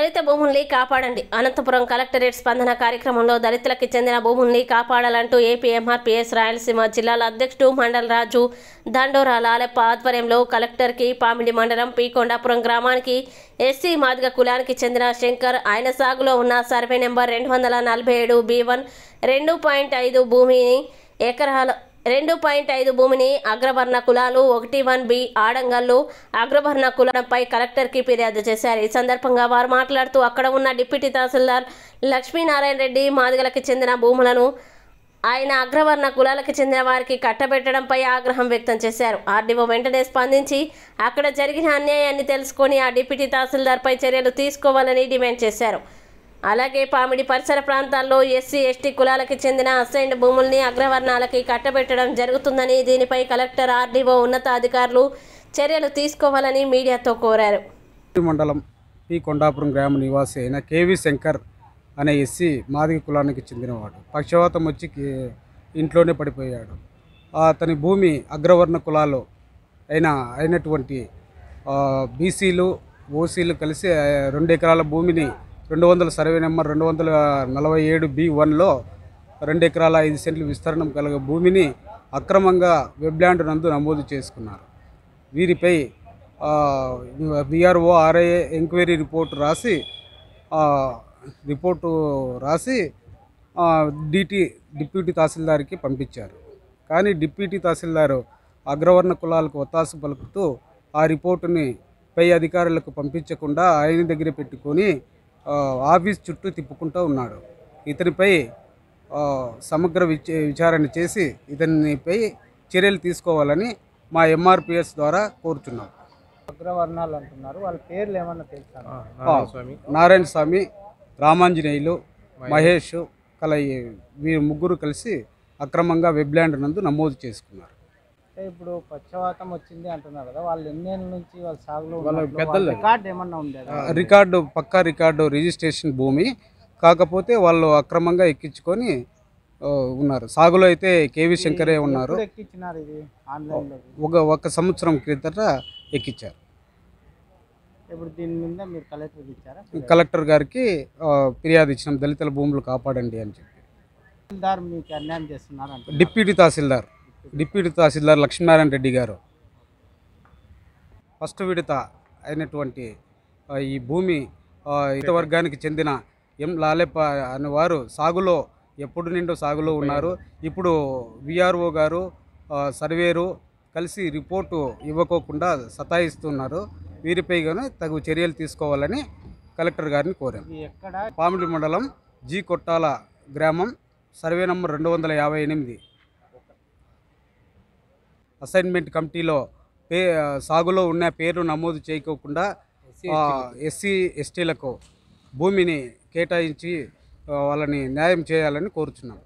దళిత భూముల్ని కాపాడండి అనంతపురం కలెక్టరేట్ స్పందన కార్యక్రమంలో దళితులకు చెందిన భూముల్ని కాపాడాలంటూ ఏపీ ఎంఆర్పీఎస్ రాయలసీమ జిల్లాల అధ్యక్షుడు మండల రాజు దండోరా లాలెప్ప ఆధ్వర్యంలో కలెక్టర్కి పామిడి మండలం పీకొండాపురం గ్రామానికి ఎస్సీ మాదిగ కులానికి చెందిన శంకర్ ఆయన సాగులో ఉన్న సర్వే నెంబర్ రెండు వందల నలభై ఏడు బి వన్ రెండు పాయింట్ ఐదు భూమిని ఎకరాల రెండు పాయింట్ ఐదు భూమిని అగ్రవర్ణ కులాలు ఒకటి వన్ బి ఆడంగల్లు అగ్రవర్ణ కులంపై కలెక్టర్కి ఫిర్యాదు చేశారు ఈ సందర్భంగా వారు మాట్లాడుతూ అక్కడ ఉన్న డిప్యూటీ తహసీల్దార్ లక్ష్మీనారాయణ రెడ్డి మాదిగలకు చెందిన భూములను ఆయన అగ్రవర్ణ కులాలకు చెందిన వారికి కట్టబెట్టడంపై ఆగ్రహం వ్యక్తం చేశారు ఆర్డీఓ వెంటనే స్పందించి అక్కడ జరిగిన అన్యాయాన్ని తెలుసుకొని ఆ డిప్యూటీ తహసీల్దార్పై చర్యలు తీసుకోవాలని డిమాండ్ చేశారు అలాగే పామిడి పరిసర ప్రాంతాల్లో ఎస్సీ ఎస్టీ కులాలకి చెందిన అసైన్డ్ భూముల్ని అగ్రవర్ణాలకి కట్టబెట్టడం జరుగుతుందని దీనిపై కలెక్టర్ ఆర్డీఓ ఉన్నతాధికారులు చర్యలు తీసుకోవాలని మీడియాతో కోరారు మండలం పి కొండాపురం గ్రామ నివాసి అయిన కేవి శంకర్ అనే ఎస్సీ మాదిక కులానికి చెందినవాడు పక్షవాతం వచ్చి ఇంట్లోనే పడిపోయాడు అతని భూమి అగ్రవర్ణ కులాలు అయిన అయినటువంటి బీసీలు ఓసీలు కలిసి రెండు ఎకరాల భూమిని రెండు వందల సర్వే నెంబర్ రెండు వందల నలభై ఏడు బి వన్లో రెండు ఎకరాల ఐదు సెంట్లు విస్తరణం కలగ భూమిని అక్రమంగా వెబ్ల్యాండ్ నందు నమోదు చేసుకున్నారు వీరిపై విఆర్ఓ ఆర్ఐఏ ఎంక్వైరీ రిపోర్టు రాసి రిపోర్టు రాసి డిటి డిప్యూటీ తహసీల్దార్కి పంపించారు కానీ డిప్యూటీ తహసీల్దారు అగ్రవర్ణ కులాలకు ఒత్తాసు పలుకుతూ ఆ రిపోర్టుని పై అధికారులకు పంపించకుండా ఆయన దగ్గర పెట్టుకొని ఆఫీస్ చుట్టూ తిప్పుకుంటూ ఉన్నాడు ఇతనిపై సమగ్ర విచారణ చేసి ఇతనిపై చర్యలు తీసుకోవాలని మా ఎంఆర్పిఎస్ ద్వారా కోరుతున్నాం అగ్రవర్ణాలు అంటున్నారు వాళ్ళ పేర్లు ఏమన్నా తెలుసా నారాయణ స్వామి రామాంజనేయులు మహేష్ కల వీరి ముగ్గురు కలిసి అక్రమంగా వెబ్ల్యాండ్ నందు నమోదు చేసుకున్నారు అంటే ఇప్పుడు పక్షవాతం వచ్చింది అంటున్నారు కదా వాళ్ళు ఎన్నేళ్ళ నుంచి వాళ్ళ సాగులో రికార్డు ఏమన్నా ఉండేది రికార్డు పక్కా రికార్డు రిజిస్ట్రేషన్ భూమి కాకపోతే వాళ్ళు అక్రమంగా ఎక్కించుకొని ఉన్నారు సాగులో అయితే కేవి శంకరే ఉన్నారు ఒక ఒక సంవత్సరం క్రిందట ఎక్కించారు ఇప్పుడు దీని మీద మీరు కలెక్టర్కి ఇచ్చారా కలెక్టర్ గారికి ఫిర్యాదు ఇచ్చినాం దళితుల భూములు కాపాడండి అని చెప్పి తహసీల్దార్ మీకు అన్యాయం చేస్తున్నారు డిప్యూటీ తహసీల్దార్ డిప్యూటీ తహసీల్దార్ లక్ష్మీనారాయణ రెడ్డి గారు ఫస్ట్ విడత అయినటువంటి ఈ భూమి ఇత వర్గానికి చెందిన ఎం లాలేప అనే వారు సాగులో ఎప్పుడు నిండో సాగులో ఉన్నారు ఇప్పుడు విఆర్ఓ గారు సర్వేరు కలిసి రిపోర్టు ఇవ్వకోకుండా సతాయిస్తున్నారు వీరిపై కానీ తగు చర్యలు తీసుకోవాలని కలెక్టర్ గారిని కోరాం పామిడి మండలం జీ కొట్టాల గ్రామం సర్వే నంబర్ రెండు వందల యాభై ఎనిమిది అసైన్మెంట్ కమిటీలో పే సాగులో ఉన్న పేరు నమోదు చేయకోకుండా ఎస్సీ ఎస్టీలకు భూమిని కేటాయించి వాళ్ళని న్యాయం చేయాలని కోరుచున్నాం